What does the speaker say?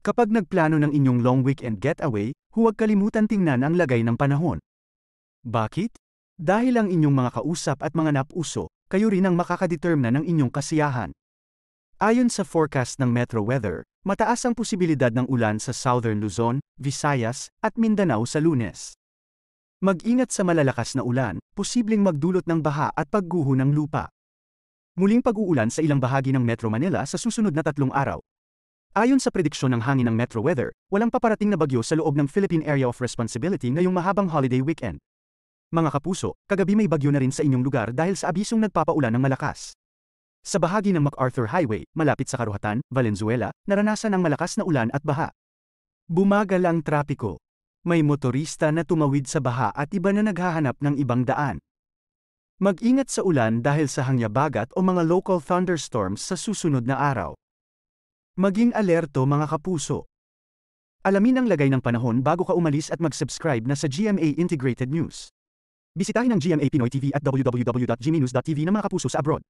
Kapag nagplano ng inyong long weekend getaway, huwag kalimutan tingnan ang lagay ng panahon. Bakit? Dahil ang inyong mga kausap at mga napuso, kayo rin ang makakadetermina ng inyong kasiyahan. Ayon sa forecast ng Metro Weather, mataas ang posibilidad ng ulan sa Southern Luzon, Visayas, at Mindanao sa lunes. Mag-ingat sa malalakas na ulan, posibleng magdulot ng baha at pagguho ng lupa. Muling pag-uulan sa ilang bahagi ng Metro Manila sa susunod na tatlong araw, Ayon sa prediksyon ng hangin ng Metro Weather, walang paparating na bagyo sa loob ng Philippine Area of Responsibility ngayong mahabang holiday weekend. Mga kapuso, kagabi may bagyo na rin sa inyong lugar dahil sa abisong nagpapaulan ng malakas. Sa bahagi ng MacArthur Highway, malapit sa Karuhatan, Valenzuela, naranasan ang malakas na ulan at baha. Bumagal ang trapiko. May motorista na tumawid sa baha at iba na naghahanap ng ibang daan. Mag-ingat sa ulan dahil sa hangyabagat o mga local thunderstorms sa susunod na araw. Maging alerto mga kapuso. Alamin ang lagay ng panahon bago ka umalis at mag-subscribe na sa GMA Integrated News. Bisitahin ang GMA Pinoy TV at www.gminews.tv ng mga kapuso sa abroad.